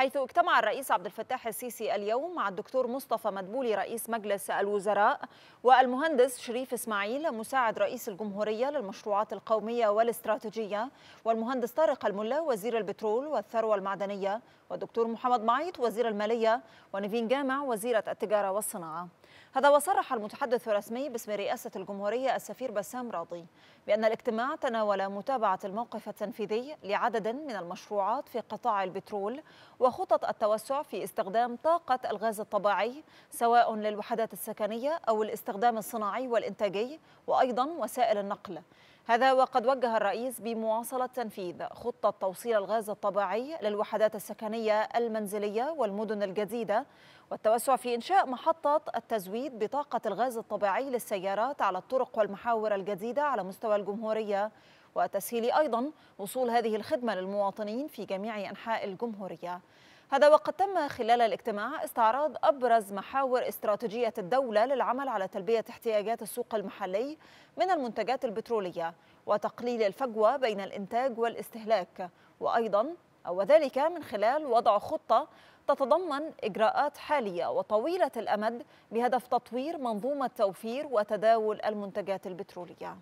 حيث اجتمع الرئيس عبد الفتاح السيسي اليوم مع الدكتور مصطفى مدبولي رئيس مجلس الوزراء والمهندس شريف اسماعيل مساعد رئيس الجمهورية للمشروعات القومية والاستراتيجية والمهندس طارق الملا وزير البترول والثروة المعدنية والدكتور محمد معيط وزير المالية ونيفين جامع وزيرة التجارة والصناعة هذا وصرح المتحدث الرسمي باسم رئاسة الجمهورية السفير بسام راضي بأن الاجتماع تناول متابعة الموقف التنفيذي لعدد من المشروعات في قطاع البترول و وخطط التوسع في استخدام طاقة الغاز الطبيعي سواء للوحدات السكنية أو الاستخدام الصناعي والإنتاجي وأيضا وسائل النقل هذا وقد وجه الرئيس بمواصلة تنفيذ خطة توصيل الغاز الطبيعي للوحدات السكنية المنزلية والمدن الجديدة والتوسع في إنشاء محطة التزويد بطاقة الغاز الطبيعي للسيارات على الطرق والمحاور الجديدة على مستوى الجمهورية وتسهيل أيضا وصول هذه الخدمة للمواطنين في جميع أنحاء الجمهورية هذا وقد تم خلال الاجتماع استعراض أبرز محاور استراتيجية الدولة للعمل على تلبية احتياجات السوق المحلي من المنتجات البترولية وتقليل الفجوة بين الإنتاج والاستهلاك وأيضا أو ذلك من خلال وضع خطة تتضمن إجراءات حالية وطويلة الأمد بهدف تطوير منظومة توفير وتداول المنتجات البترولية